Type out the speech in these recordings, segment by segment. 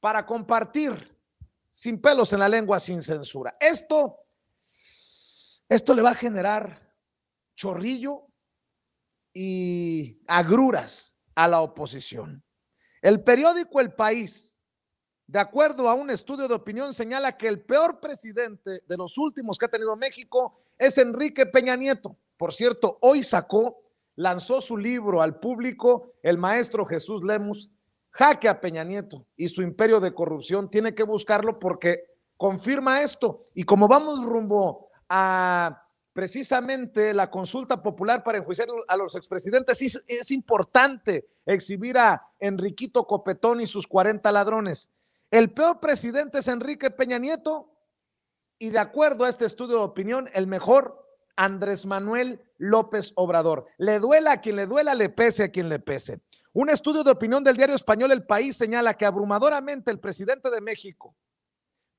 para compartir sin pelos en la lengua, sin censura. Esto, esto le va a generar chorrillo y agruras a la oposición. El periódico El País, de acuerdo a un estudio de opinión, señala que el peor presidente de los últimos que ha tenido México es Enrique Peña Nieto. Por cierto, hoy sacó, lanzó su libro al público el maestro Jesús Lemus, Jaque a Peña Nieto y su imperio de corrupción. Tiene que buscarlo porque confirma esto. Y como vamos rumbo a precisamente la consulta popular para enjuiciar a los expresidentes, es, es importante exhibir a Enriquito Copetón y sus 40 ladrones. El peor presidente es Enrique Peña Nieto y de acuerdo a este estudio de opinión, el mejor Andrés Manuel López Obrador. Le duela a quien le duela, le pese a quien le pese. Un estudio de opinión del diario español El País señala que abrumadoramente el presidente de México,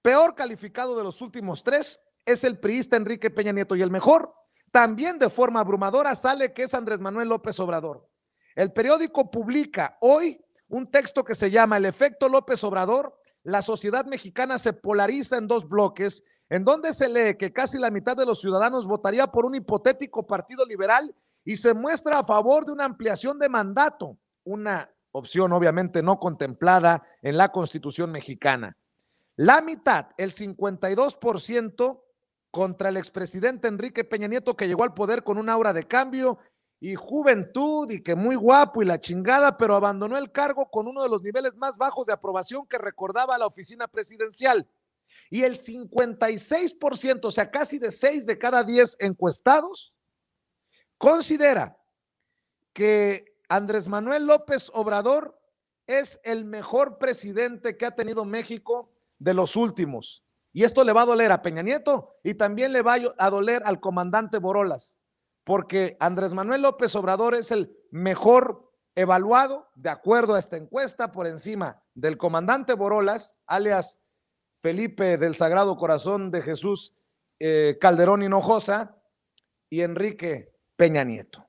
peor calificado de los últimos tres, es el priista Enrique Peña Nieto y el mejor. También de forma abrumadora sale que es Andrés Manuel López Obrador. El periódico publica hoy un texto que se llama El efecto López Obrador. La sociedad mexicana se polariza en dos bloques en donde se lee que casi la mitad de los ciudadanos votaría por un hipotético partido liberal y se muestra a favor de una ampliación de mandato, una opción obviamente no contemplada en la Constitución mexicana. La mitad, el 52%, contra el expresidente Enrique Peña Nieto que llegó al poder con una aura de cambio y juventud y que muy guapo y la chingada, pero abandonó el cargo con uno de los niveles más bajos de aprobación que recordaba la oficina presidencial. Y el 56%, o sea, casi de 6 de cada 10 encuestados, considera que Andrés Manuel López Obrador es el mejor presidente que ha tenido México de los últimos. Y esto le va a doler a Peña Nieto y también le va a doler al comandante Borolas, porque Andrés Manuel López Obrador es el mejor evaluado, de acuerdo a esta encuesta, por encima del comandante Borolas, alias Felipe del Sagrado Corazón de Jesús eh, Calderón Hinojosa y Enrique Peña Nieto.